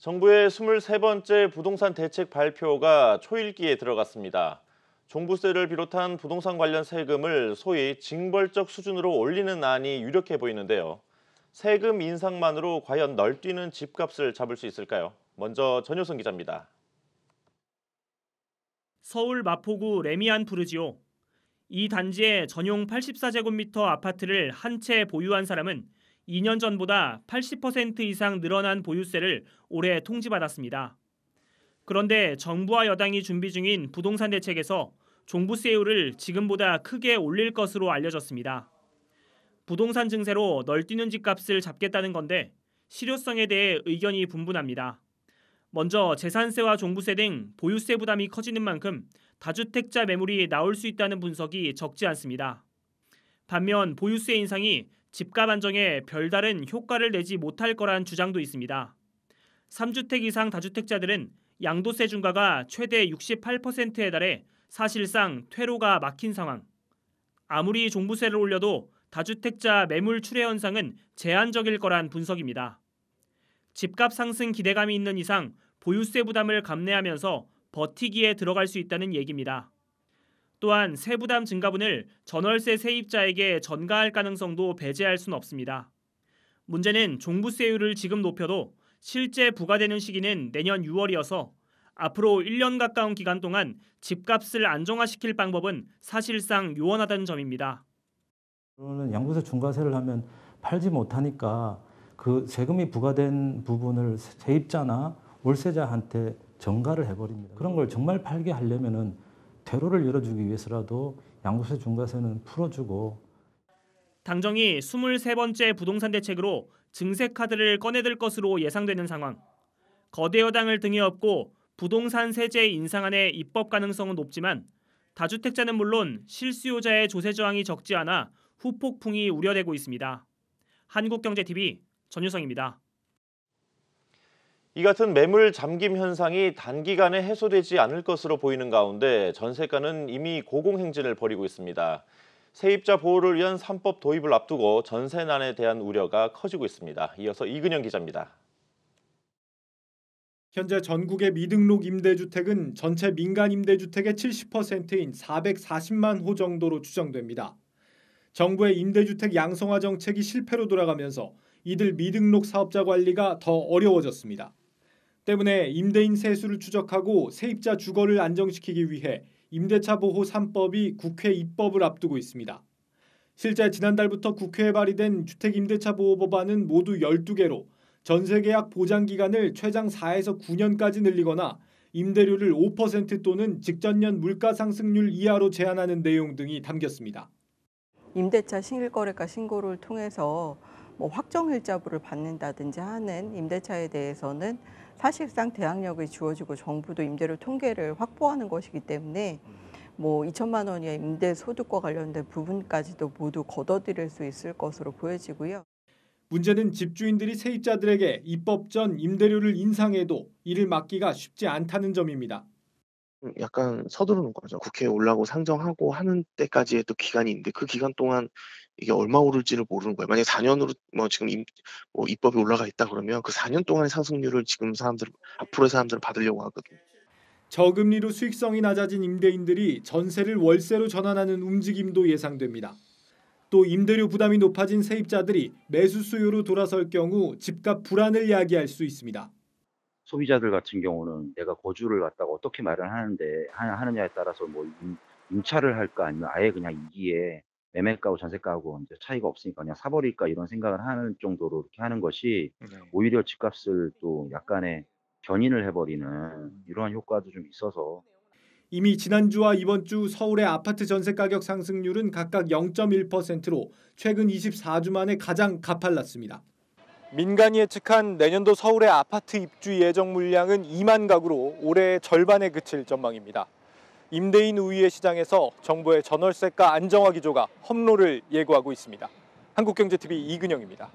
정부의 23번째 부동산 대책 발표가 초읽기에 들어갔습니다. 종부세를 비롯한 부동산 관련 세금을 소위 징벌적 수준으로 올리는 안이 유력해 보이는데요. 세금 인상만으로 과연 널뛰는 집값을 잡을 수 있을까요? 먼저 전효성 기자입니다. 서울 마포구 레미안 푸르지오. 이 단지에 전용 84제곱미터 아파트를 한 채 보유한 사람은 2년 전보다 80% 이상 늘어난 보유세를 올해 통지받았습니다. 그런데 정부와 여당이 준비 중인 부동산 대책에서 종부세율을 지금보다 크게 올릴 것으로 알려졌습니다. 부동산 증세로 널뛰는 집값을 잡겠다는 건데 실효성에 대해 의견이 분분합니다. 먼저 재산세와 종부세 등 보유세 부담이 커지는 만큼 다주택자 매물이 나올 수 있다는 분석이 적지 않습니다. 반면 보유세 인상이 집값 안정에 별다른 효과를 내지 못할 거란 주장도 있습니다. 3주택 이상 다주택자들은 양도세 중과가 최대 68%에 달해 사실상 퇴로가 막힌 상황. 아무리 종부세를 올려도 다주택자 매물 출회 현상은 제한적일 거란 분석입니다. 집값 상승 기대감이 있는 이상 보유세 부담을 감내하면서 버티기에 들어갈 수 있다는 얘기입니다. 또한 세부담 증가분을 전월세 세입자에게 전가할 가능성도 배제할 순 없습니다. 문제는 종부세율을 지금 높여도 실제 부과되는 시기는 내년 6월이어서 앞으로 1년 가까운 기간 동안 집값을 안정화시킬 방법은 사실상 요원하다는 점입니다. 양도세 중과세를 하면 팔지 못하니까 그 세금이 부과된 부분을 세입자나 월세자한테 전가를 해버립니다. 그런 걸 정말 팔게 하려면은 대로를 열어주기 위해서라도 양도세 중과세는 풀어주고 당정이 23번째 부동산 대책으로 증세 카드를 꺼내들 것으로 예상되는 상황. 거대 여당을 등에 업고 부동산 세제 인상안의 입법 가능성은 높지만 다주택자는 물론 실수요자의 조세 저항이 적지 않아 후폭풍이 우려되고 있습니다. 한국경제TV 전유성입니다. 이 같은 매물 잠김 현상이 단기간에 해소되지 않을 것으로 보이는 가운데 전세가는 이미 고공행진을 벌이고 있습니다. 세입자 보호를 위한 3법 도입을 앞두고 전세난에 대한 우려가 커지고 있습니다. 이어서 이근영 기자입니다. 현재 전국의 미등록 임대주택은 전체 민간 임대주택의 70%인 440만 호 정도로 추정됩니다. 정부의 임대주택 양성화 정책이 실패로 돌아가면서 이들 미등록 사업자 관리가 더 어려워졌습니다. 때문에 임대인 세수를 추적하고 세입자 주거를 안정시키기 위해 임대차 보호 3법이 국회 입법을 앞두고 있습니다. 실제 지난달부터 국회에 발의된 주택임대차 보호 법안은 모두 12개로 전세계약 보장기간을 최장 4에서 9년까지 늘리거나 임대료를 5% 또는 직전년 물가상승률 이하로 제한하는 내용 등이 담겼습니다. 임대차 신 실거래가 신고를 통해서 뭐 확정일자부를 받는다든지 하는 임대차에 대해서는 사실상 대항력이 주어지고 정부도 임대료 통계를 확보하는 것이기 때문에 뭐 2천만 원의 이 임대 소득과 관련된 부분까지도 모두 걷어들일 수 있을 것으로 보여지고요. 문제는 집주인들이 세입자들에게 입법 전 임대료를 인상해도 이를 막기가 쉽지 않다는 점입니다. 음, 약간 서두르는 거죠. 국회에 올라고 상정하고 하는 때까지의 또 기간이 있는데 그 기간 동안 이게 얼마 오를지를 모르는 거예요. 만약에 4년으로 뭐 지금 임, 뭐 입법이 올라가 있다 그러면 그 4년 동안의 상승률을 지금 사람들 앞으로사람들을 받으려고 하거든요. 저금리로 수익성이 낮아진 임대인들이 전세를 월세로 전환하는 움직임도 예상됩니다. 또 임대료 부담이 높아진 세입자들이 매수 수요로 돌아설 경우 집값 불안을 야기할 수 있습니다. 소비자들 같은 경우는 내가 거주를 갖다가 어떻게 마련하는데 하- 느냐에 따라서 뭐 임, 임차를 할까 아니면 아예 그냥 이기에 매매가하고 전세가하고 이제 차이가 없으니까 그냥 사버릴까 이런 생각을 하는 정도로 이렇게 하는 것이 네. 오히려 집값을 또 약간의 견인을 해버리는 이러한 효과도 좀 있어서 이미 지난주와 이번 주 서울의 아파트 전세 가격 상승률은 각각 0.1%로 최근 24주 만에 가장 가팔랐습니다. 민간이 예측한 내년도 서울의 아파트 입주 예정 물량은 2만 가구로 올해 절반에 그칠 전망입니다. 임대인 우위의 시장에서 정부의 전월세가 안정화 기조가 험로를 예고하고 있습니다. 한국경제TV 이근영입니다.